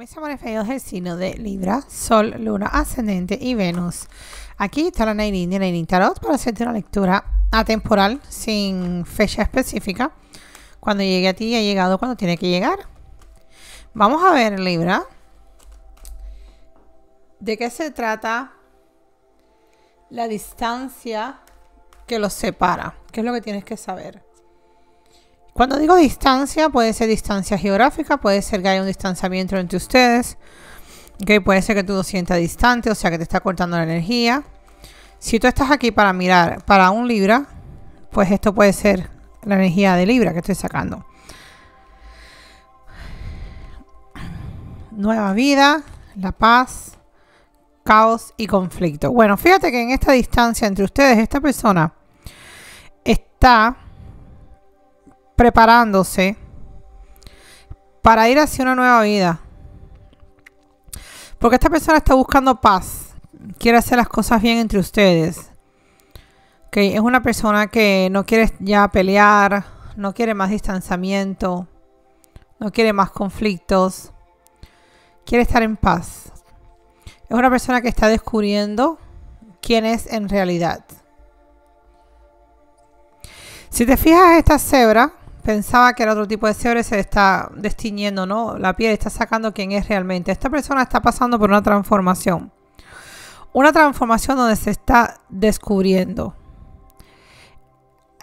mis amores feos del signo de Libra, Sol, Luna, Ascendente y Venus. Aquí está la Nairin de Nairin Tarot para hacerte una lectura atemporal, sin fecha específica. Cuando llegue a ti, ha llegado cuando tiene que llegar. Vamos a ver, Libra. ¿De qué se trata la distancia que los separa? ¿Qué es lo que tienes que saber? Cuando digo distancia, puede ser distancia geográfica, puede ser que haya un distanciamiento entre ustedes, que puede ser que tú lo sientas distante, o sea que te está cortando la energía. Si tú estás aquí para mirar para un Libra, pues esto puede ser la energía de Libra que estoy sacando. Nueva vida, la paz, caos y conflicto. Bueno, fíjate que en esta distancia entre ustedes, esta persona está preparándose para ir hacia una nueva vida. Porque esta persona está buscando paz. Quiere hacer las cosas bien entre ustedes. Es una persona que no quiere ya pelear, no quiere más distanciamiento, no quiere más conflictos. Quiere estar en paz. Es una persona que está descubriendo quién es en realidad. Si te fijas, esta cebra pensaba que era otro tipo de y se está destiniendo, ¿no? La piel está sacando quién es realmente. Esta persona está pasando por una transformación. Una transformación donde se está descubriendo.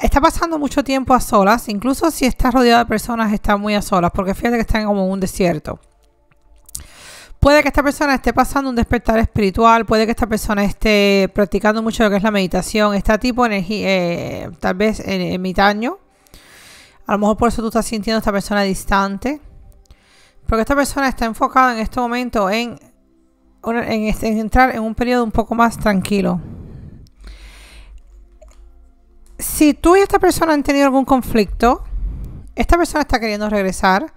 Está pasando mucho tiempo a solas, incluso si está rodeada de personas, está muy a solas, porque fíjate que están como un desierto. Puede que esta persona esté pasando un despertar espiritual, puede que esta persona esté practicando mucho lo que es la meditación, está tipo energía, eh, tal vez en, a lo mejor por eso tú estás sintiendo a esta persona distante. Porque esta persona está enfocada en este momento en, entrar en un periodo un poco más tranquilo. Si tú y esta persona han tenido algún conflicto, esta persona está queriendo regresar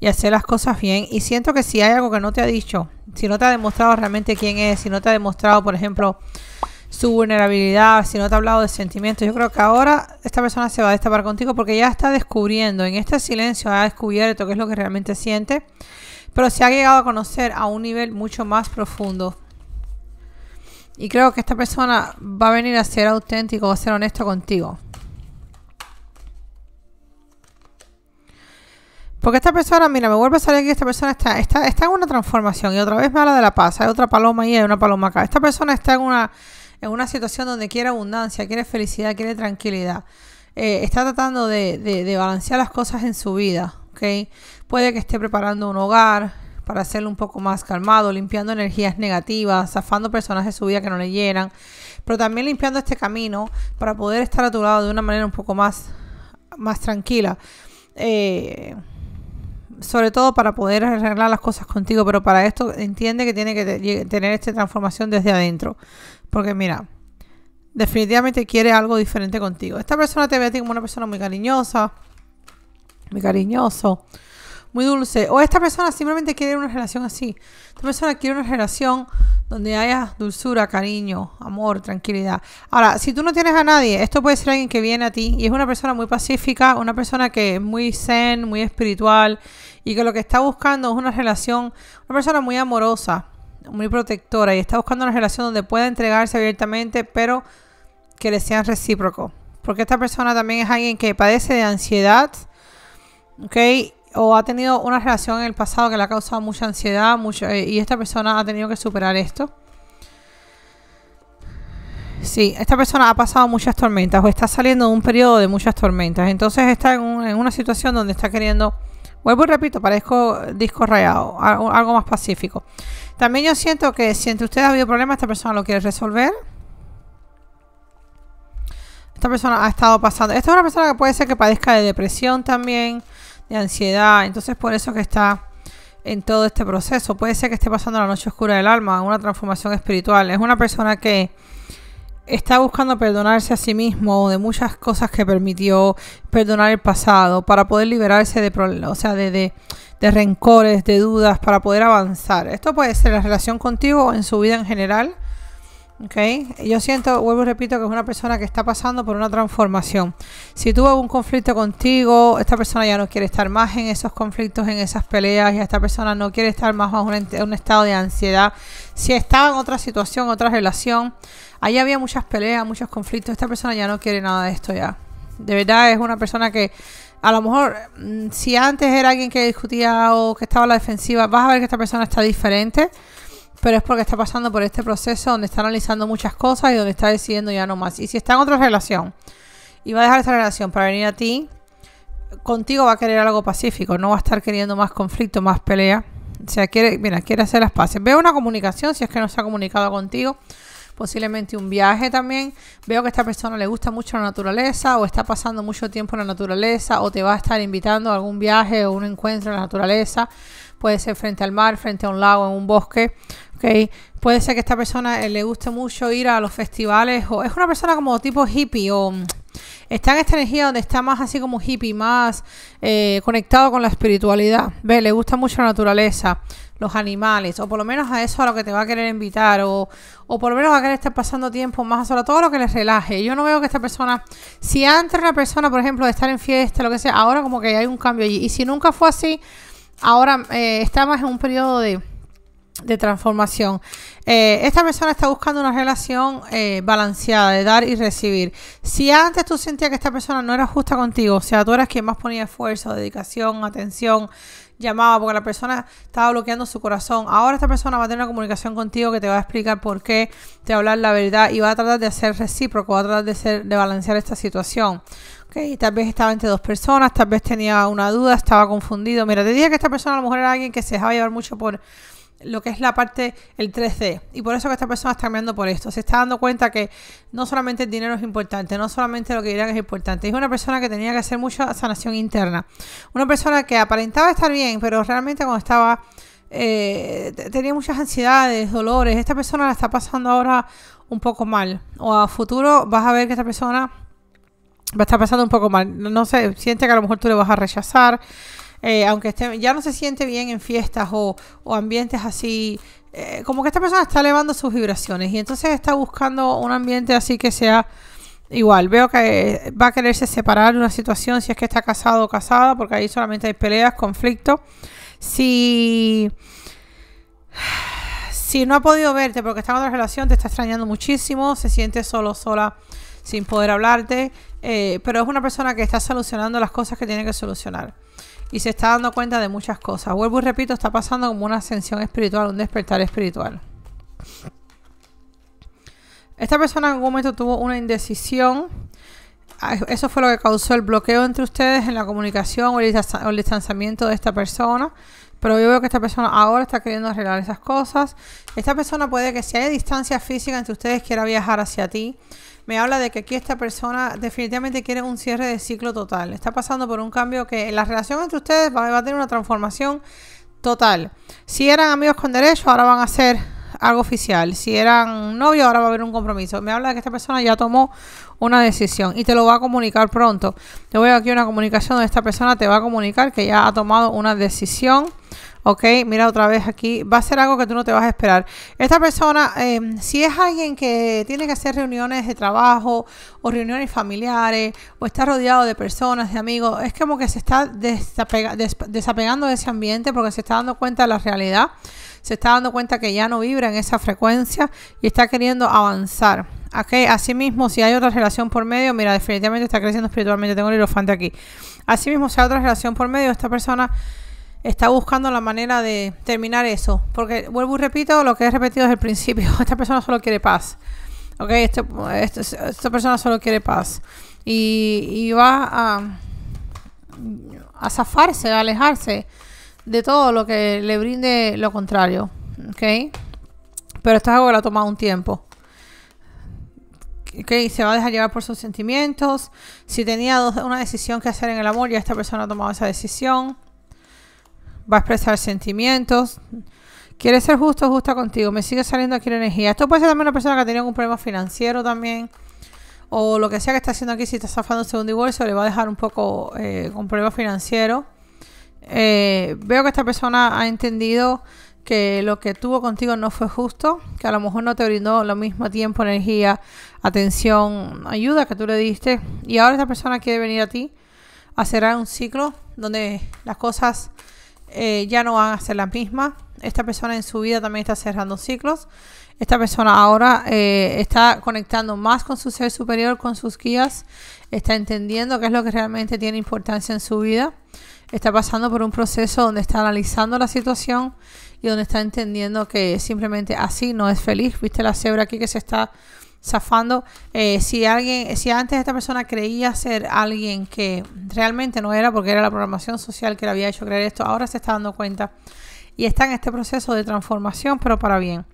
y hacer las cosas bien. Y siento que si hay algo que no te ha dicho, si no te ha demostrado realmente quién es, si no te ha demostrado, por ejemplo, su vulnerabilidad, si no te ha hablado de sentimientos. Yo creo que ahora esta persona se va a destapar contigo porque ya está descubriendo, en este silencio ha descubierto qué es lo que realmente siente, pero se ha llegado a conocer a un nivel mucho más profundo. Y creo que esta persona va a venir a ser auténtico, a ser honesto contigo. Porque esta persona, mira, me vuelve a salir aquí esta persona está, está, está en una transformación. Y otra vez me habla de la paz. Hay otra paloma y hay una paloma acá. Esta persona está en una en una situación donde quiere abundancia, quiere felicidad, quiere tranquilidad. Eh, está tratando de, balancear las cosas en su vida, Puede que esté preparando un hogar para hacerlo un poco más calmado, limpiando energías negativas, zafando personas de su vida que no le llenan, pero también limpiando este camino para poder estar a tu lado de una manera un poco más, más tranquila. Eh, sobre todo para poder arreglar las cosas contigo, pero para esto entiende que tiene que tener esta transformación desde adentro, porque mira, definitivamente quiere algo diferente contigo. Esta persona te ve a ti como una persona muy cariñosa, muy cariñoso, muy dulce. O esta persona simplemente quiere una relación así. Esta persona quiere una relación donde haya dulzura, cariño, amor, tranquilidad. Ahora, si tú no tienes a nadie, esto puede ser alguien que viene a ti y es una persona muy pacífica, una persona que es muy zen, muy espiritual y que lo que está buscando es una relación, una persona muy amorosa, muy protectora y está buscando una relación donde pueda entregarse abiertamente, pero que le sean recíproco. Porque esta persona también es alguien que padece de ansiedad, ¿ok? O ha tenido una relación en el pasado que le ha causado mucha ansiedad, mucho, eh, y esta persona ha tenido que superar esto. Sí, esta persona ha pasado muchas tormentas o está saliendo de un periodo de muchas tormentas. Entonces está en una situación donde está queriendo Vuelvo y repito, parezco disco rayado, algo, más pacífico. También yo siento que si entre ustedes ha habido problemas, esta persona lo quiere resolver. Esta persona ha estado pasando. Esta es una persona que puede ser que padezca de depresión también, de ansiedad. Entonces por eso que está en todo este proceso. Puede ser que esté pasando la noche oscura del alma, una transformación espiritual. Es una persona que está buscando perdonarse a sí mismo de muchas cosas que permitió perdonar el pasado para poder liberarse de o sea, de, de, rencores, de dudas, para poder avanzar. Esto puede ser la relación contigo o en su vida en general. ¿ok? Yo siento, vuelvo y repito, que es una persona que está pasando por una transformación. Si tuvo algún conflicto contigo, esta persona ya no quiere estar más en esos conflictos, en esas peleas, Y esta persona no quiere estar más bajo un, un estado de ansiedad. Si estaba en otra situación, otra relación, ahí había muchas peleas, muchos conflictos, esta persona ya no quiere nada de esto ya. De verdad es una persona que a lo mejor mm, si antes era alguien que discutía o que estaba a la defensiva, vas a ver que esta persona está diferente pero es porque está pasando por este proceso donde está analizando muchas cosas y donde está decidiendo ya no más. Y si está en otra relación y va a dejar esa relación para venir a ti, contigo va a querer algo pacífico, no va a estar queriendo más conflicto, más pelea. O sea, quiere, mira, quiere hacer las paces. Ve una comunicación si es que no se ha comunicado contigo posiblemente un viaje también. Veo que a esta persona le gusta mucho la naturaleza o está pasando mucho tiempo en la naturaleza o te va a estar invitando a algún viaje o un encuentro en la naturaleza. Puede ser frente al mar, frente a un lago, en un bosque. Okay. Puede ser que a esta persona eh, le guste mucho ir a los festivales o es una persona como tipo hippie o mm, Está en esta energía donde está más así como hippie, más eh, conectado con la espiritualidad. Ve, le gusta mucho la naturaleza, los animales, o por lo menos a eso a lo que te va a querer invitar, o, o por lo menos va a querer estar pasando tiempo más a todo lo que les relaje. Yo no veo que esta persona, si antes una persona, por ejemplo, de estar en fiesta, lo que sea, ahora como que hay un cambio allí. Y si nunca fue así, ahora eh, está más en un periodo de de transformación. Eh, esta persona está buscando una relación eh, balanceada de dar y recibir. Si antes tú sentías que esta persona no era justa contigo, o sea, tú eras quien más ponía esfuerzo, dedicación, atención, llamaba porque la persona estaba bloqueando su corazón, ahora esta persona va a tener una comunicación contigo que te va a explicar por qué, te va a hablar la verdad y va a tratar de ser recíproco, va a tratar de, ser, de balancear esta situación. Okay, tal vez estaba entre dos personas, tal vez tenía una duda, estaba confundido. Mira, te dije que esta persona a lo mejor era alguien que se dejaba llevar mucho por lo que es la parte, el 3D. Y por eso que esta persona está cambiando por esto. Se está dando cuenta que no solamente el dinero es importante, no solamente lo que dirán es importante. Es una persona que tenía que hacer mucha sanación interna. Una persona que aparentaba estar bien, pero realmente cuando estaba... Eh, tenía muchas ansiedades, dolores. Esta persona la está pasando ahora un poco mal. O a futuro vas a ver que esta persona va a estar pasando un poco mal. No sé, siente que a lo mejor tú le vas a rechazar. Eh, aunque esté, ya no se siente bien en fiestas o, ambientes así, eh, como que esta persona está elevando sus vibraciones y entonces está buscando un ambiente así que sea igual. Veo que va a quererse separar de una situación si es que está casado o casada, porque ahí solamente hay peleas, conflictos. Si si no ha podido verte porque está en otra relación, te está extrañando muchísimo, se siente solo, sola, sin poder hablarte, eh, pero es una persona que está solucionando las cosas que tiene que solucionar y se está dando cuenta de muchas cosas. Vuelvo y repito, está pasando como una ascensión espiritual, un despertar espiritual. Esta persona en algún momento tuvo una indecisión. Ah, eso fue lo que causó el bloqueo entre ustedes en la comunicación o el distanciamiento de esta persona. Pero yo veo que esta persona ahora está queriendo arreglar esas cosas. Esta persona puede que si hay distancia física entre ustedes quiera viajar hacia ti me habla de que aquí esta persona definitivamente quiere un cierre de ciclo total. Está pasando por un cambio que en la relación entre ustedes va, a tener una transformación total. Si eran amigos con derecho, ahora van a hacer algo oficial. Si eran novios, ahora va a haber un compromiso. Me habla de que esta persona ya tomó una decisión y te lo va a comunicar pronto. Te voy a aquí una comunicación donde esta persona te va a comunicar que ya ha tomado una decisión Ok, mira otra vez aquí. Va a ser algo que tú no te vas a esperar. Esta persona, em, si es alguien que tiene que hacer reuniones de trabajo o reuniones familiares o está rodeado de personas, de amigos, es como que se está desapegando de ese ambiente porque se está dando cuenta de la realidad. Se está dando cuenta que ya no vibra en esa frecuencia y está queriendo avanzar. Okay. Asimismo, si hay otra relación por medio, mira, definitivamente está creciendo espiritualmente. Tengo el elefante aquí. Asimismo, si hay otra relación por medio, esta persona está buscando la manera de terminar eso. Porque vuelvo y repito lo que he repetido desde el principio. Esta persona solo quiere paz. ¿Ok? Este, este, esta persona solo quiere paz. Y, va a, zafarse, a alejarse de todo lo que le brinde lo contrario. ¿Ok? Pero esto es algo que le ha tomado un tiempo. ¿Ok? Se va a dejar llevar por sus sentimientos. Si tenía una decisión que hacer en el amor, ya esta persona ha tomado esa decisión va a expresar sentimientos. Quiere ser justo, justa contigo. Me sigue saliendo aquí la energía. Esto puede ser también una persona que tenía un problema financiero también. O lo que sea que está haciendo aquí, si está zafándose de un divorcio, le va a dejar un poco eh, con problema financiero. Eh, veo que esta persona ha entendido que lo que tuvo contigo no fue justo, que a lo mejor no te brindó lo mismo tiempo, energía, atención, ayuda que tú le diste. Y ahora esta persona quiere venir a ti a cerrar un ciclo donde las cosas eh, ya no van a ser las mismas. Esta persona en su vida también está cerrando ciclos. Esta persona ahora eh, está conectando más con su ser superior, con sus guías. Está entendiendo qué es lo que realmente tiene importancia en su vida. Está pasando por un proceso donde está analizando la situación y donde está entendiendo que simplemente así no es feliz. ¿Viste la cebra aquí que se está zafando. Eh, si alguien, si antes esta persona creía ser alguien que realmente no era, porque era la programación social que le había hecho creer esto, ahora se está dando cuenta y está en este proceso de transformación, pero para bien.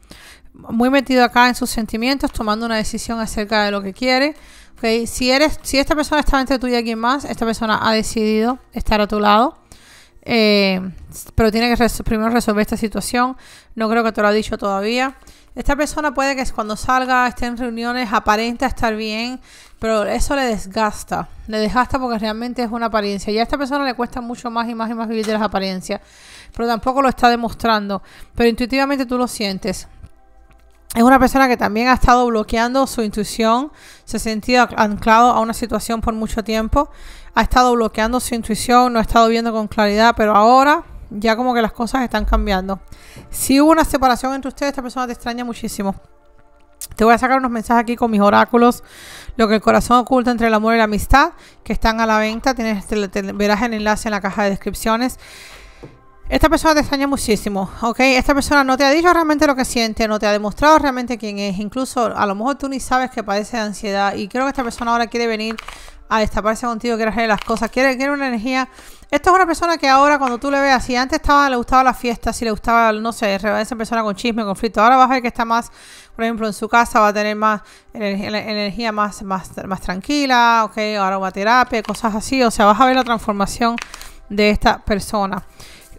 Muy metido acá en sus sentimientos, tomando una decisión acerca de lo que quiere. Okay. Si, eres, si esta persona está entre tú y alguien más, esta persona ha decidido estar a tu lado. Eh, pero tiene que primero resolver esta situación. No creo que te lo ha dicho todavía. Esta persona puede que cuando salga, esté en reuniones, aparenta estar bien, pero eso le desgasta. Le desgasta porque realmente es una apariencia. Y a esta persona le cuesta mucho más y más y más vivir de las apariencias, pero tampoco lo está demostrando. Pero intuitivamente tú lo sientes. Es una persona que también ha estado bloqueando su intuición, se ha sentido anclado a una situación por mucho tiempo, ha estado bloqueando su intuición, no ha estado viendo con claridad, pero ahora ya como que las cosas están cambiando. Si hubo una separación entre ustedes, esta persona te extraña muchísimo. Te voy a sacar unos mensajes aquí con mis oráculos. Lo que el corazón oculta entre el amor y la amistad, que están a la venta. Tienes, verás el enlace en la caja de descripciones. Esta persona te extraña muchísimo, ¿ok? Esta persona no te ha dicho realmente lo que siente, no te ha demostrado realmente quién es. Incluso a lo mejor tú ni sabes que padece de ansiedad y creo que esta persona ahora quiere venir a destaparse contigo, quiere hacer las cosas, quiere, quiere una energía. Esto es una persona que ahora cuando tú le veas, si antes estaba, le gustaba la fiesta, si le gustaba, no sé, esa persona con chisme, conflicto, ahora vas a ver que está más, por ejemplo, en su casa, va a tener más energía más, más, más tranquila, ok, ahora va a terapia, cosas así, o sea, vas a ver la transformación de esta persona.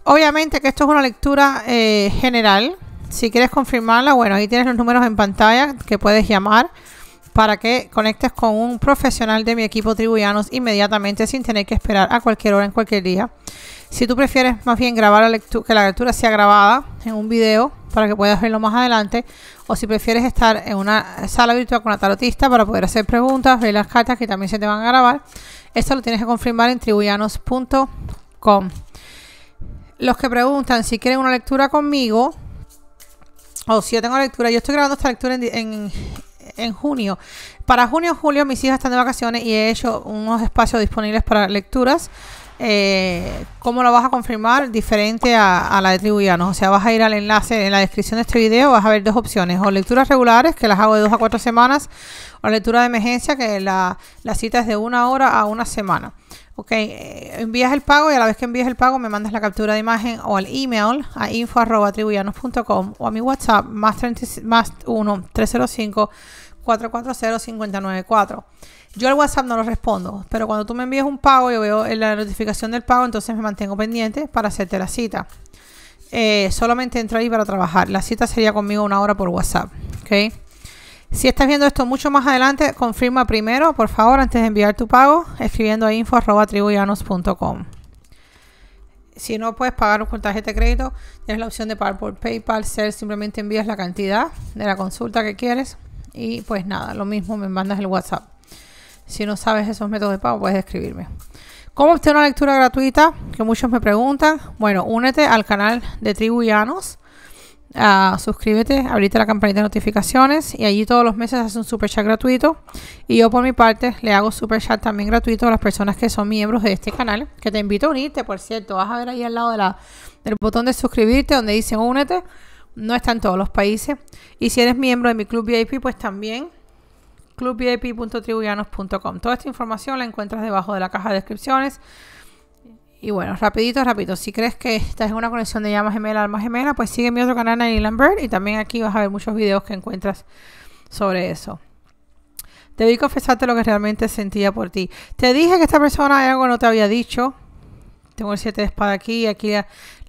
Obviamente que esto es una lectura eh, general, si quieres confirmarla, bueno, ahí tienes los números en pantalla que puedes llamar para que conectes con un profesional de mi equipo Tribuyanos inmediatamente sin tener que esperar a cualquier hora en cualquier día. Si tú prefieres más bien grabar la lectura, que la lectura sea grabada en un video para que puedas verlo más adelante, o si prefieres estar en una sala virtual con la tarotista para poder hacer preguntas, ver las cartas que también se te van a grabar, esto lo tienes que confirmar en tribuyanos.com. Los que preguntan si quieren una lectura conmigo, o si yo tengo lectura, yo estoy grabando esta lectura en, en en junio. Para junio o julio mis hijas están de vacaciones y he hecho unos espacios disponibles para lecturas. Eh, ¿Cómo lo vas a confirmar? Diferente a, la de Tribuyanos. O sea, vas a ir al enlace en la descripción de este video, vas a ver dos opciones. O lecturas regulares, que las hago de dos a cuatro semanas, o lectura de emergencia, que la, cita es de una hora a una semana. Ok, eh, envías el pago y a la vez que envías el pago me mandas la captura de imagen o al email a info.tribuyanos.com o a mi WhatsApp más, 30, más 440-594. Yo al WhatsApp no lo respondo, pero cuando tú me envíes un pago, yo veo eh, la notificación del pago, entonces me mantengo pendiente para hacerte la cita. Eh, solamente entro ahí para trabajar. La cita sería conmigo una hora por WhatsApp. ¿okay? Si estás viendo esto mucho más adelante, confirma primero, por favor, antes de enviar tu pago, escribiendo a info.tribuyanos.com. Si no puedes pagar un tarjeta de crédito, tienes la opción de pagar por PayPal, simplemente envías la cantidad de la consulta que quieres y pues nada, lo mismo me mandas el WhatsApp. Si no sabes esos métodos de pago, puedes escribirme. ¿Cómo obtener una lectura gratuita? Que muchos me preguntan. Bueno, únete al canal de Tribuyanos. Ah, suscríbete, abrite la campanita de notificaciones y allí todos los meses hace un super chat gratuito. Y yo por mi parte le hago super chat también gratuito a las personas que son miembros de este canal, que te invito a unirte, por cierto. Vas a ver ahí al lado de del botón de suscribirte donde dice únete no está en todos los países. Y si eres miembro de mi club VIP, pues también clubvip.tribuyanos.com. Toda esta información la encuentras debajo de la caja de descripciones. Y bueno, rapidito, rapidito. Si crees que estás en una conexión de llama gemela, alma gemelas, pues sigue mi otro canal, Nanny Lambert. Y también aquí vas a ver muchos videos que encuentras sobre eso. Debí confesarte lo que realmente sentía por ti. Te dije que esta persona algo no te había dicho tengo el 7 de espada aquí, aquí la,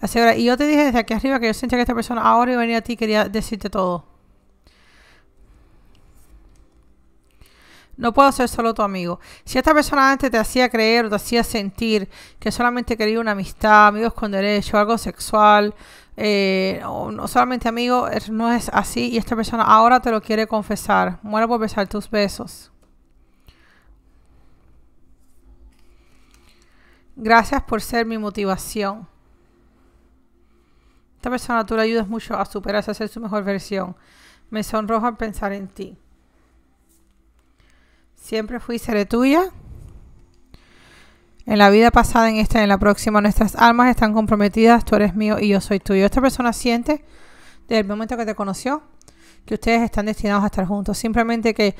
señora cebra. Y yo te dije desde aquí arriba que yo sentía que esta persona ahora iba a venir a ti y quería decirte todo. No puedo ser solo tu amigo. Si esta persona antes te hacía creer o te hacía sentir que solamente quería una amistad, amigos con derecho, algo sexual, eh, no solamente amigo, no es así y esta persona ahora te lo quiere confesar. Muero por besar tus besos. Gracias por ser mi motivación. Esta persona tú le ayudas mucho a superarse, a ser su mejor versión. Me sonrojo al pensar en ti. Siempre fui seré tuya. En la vida pasada, en esta, y en la próxima, nuestras almas están comprometidas. Tú eres mío y yo soy tuyo. Esta persona siente desde el momento que te conoció que ustedes están destinados a estar juntos. Simplemente que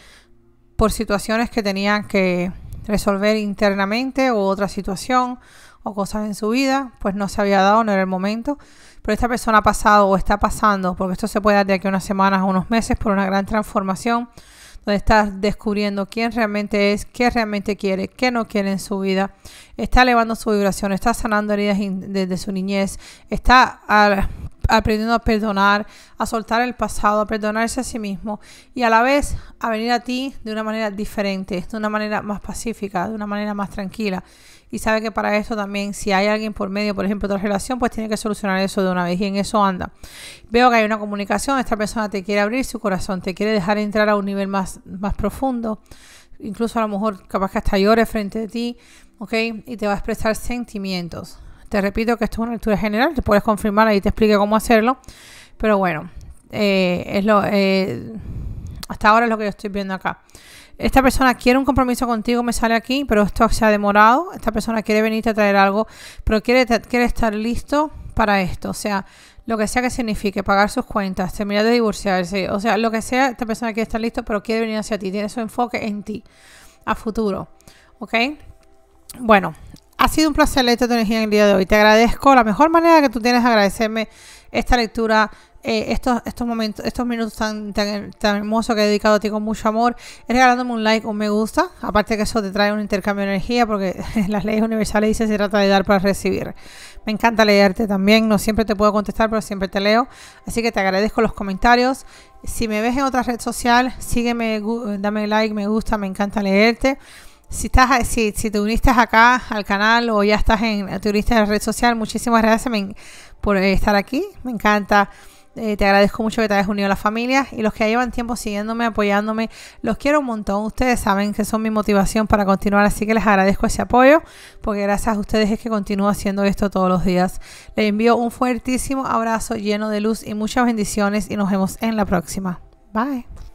por situaciones que tenían que resolver internamente o otra situación o cosas en su vida, pues no se había dado, no era el momento. Pero esta persona ha pasado o está pasando, porque esto se puede dar de aquí a unas semanas o unos meses, por una gran transformación, donde está descubriendo quién realmente es, qué realmente quiere, qué no quiere en su vida. Está elevando su vibración, está sanando heridas desde su niñez, está... A, aprendiendo a perdonar, a soltar el pasado, a perdonarse a sí mismo y a la vez a venir a ti de una manera diferente, de una manera más pacífica, de una manera más tranquila. Y sabe que para eso también, si hay alguien por medio, por ejemplo, otra relación, pues tiene que solucionar eso de una vez y en eso anda. Veo que hay una comunicación, esta persona te quiere abrir su corazón, te quiere dejar entrar a un nivel más, más profundo, incluso a lo mejor capaz que hasta llore frente a ti, ¿ok? Y te va a expresar sentimientos te repito que esto es una lectura general, te puedes confirmar, ahí te explique cómo hacerlo. Pero bueno, eh, es lo, eh, hasta ahora es lo que yo estoy viendo acá. Esta persona quiere un compromiso contigo, me sale aquí, pero esto se ha demorado. Esta persona quiere venirte a traer algo, pero quiere, quiere estar listo para esto. O sea, lo que sea que signifique, pagar sus cuentas, terminar de divorciarse. O sea, lo que sea, esta persona quiere estar listo, pero quiere venir hacia ti. Tiene su enfoque en ti, a futuro. ¿Ok? Bueno, ha sido un placer leerte tu energía en el día de hoy. Te agradezco. La mejor manera que tú tienes de agradecerme esta lectura, eh, estos, momentos, estos minutos tan, hermosos que he dedicado a ti con mucho amor, es regalándome un like, o un me gusta. Aparte que eso te trae un intercambio de energía, porque las leyes universales dicen se trata de dar para recibir. Me encanta leerte también. No siempre te puedo contestar, pero siempre te leo. Así que te agradezco los comentarios. Si me ves en otra red social, sígueme, dame like, me gusta, me encanta leerte. Si, estás, si, te uniste acá al canal o ya estás en, te uniste en la red social, muchísimas gracias por eh, estar aquí. Me encanta. Eh, te agradezco mucho que te hayas unido a la familia y los que llevan tiempo siguiéndome, apoyándome, los quiero un montón. Ustedes saben que son mi motivación para continuar, así que les agradezco ese apoyo, porque gracias a ustedes es que continúo haciendo esto todos los días. Les envío un fuertísimo abrazo lleno de luz y muchas bendiciones y nos vemos en la próxima. Bye.